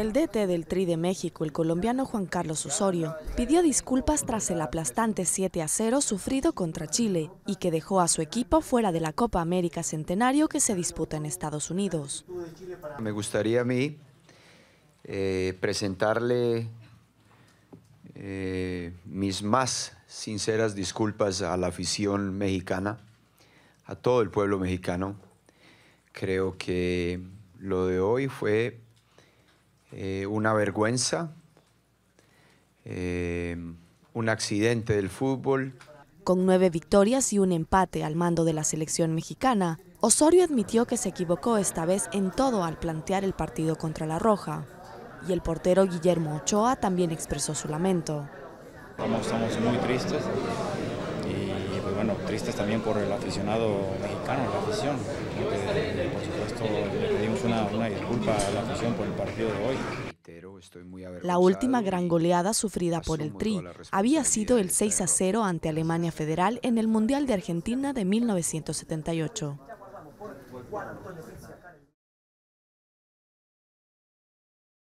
El DT del Tri de México, el colombiano Juan Carlos Osorio, pidió disculpas tras el aplastante 7 a 0 sufrido contra Chile y que dejó a su equipo fuera de la Copa América Centenario que se disputa en Estados Unidos. Me gustaría a mí eh, presentarle eh, mis más sinceras disculpas a la afición mexicana, a todo el pueblo mexicano. Creo que lo de hoy fue eh, una vergüenza, eh, un accidente del fútbol. Con nueve victorias y un empate al mando de la selección mexicana, Osorio admitió que se equivocó esta vez en todo al plantear el partido contra la Roja. Y el portero Guillermo Ochoa también expresó su lamento. Estamos, muy tristes y pues, bueno, tristes también por el aficionado mexicano, la afición, por supuesto la La última gran goleada sufrida por el Tri había sido el 6 a 0 ante Alemania Federal en el Mundial de Argentina de 1978.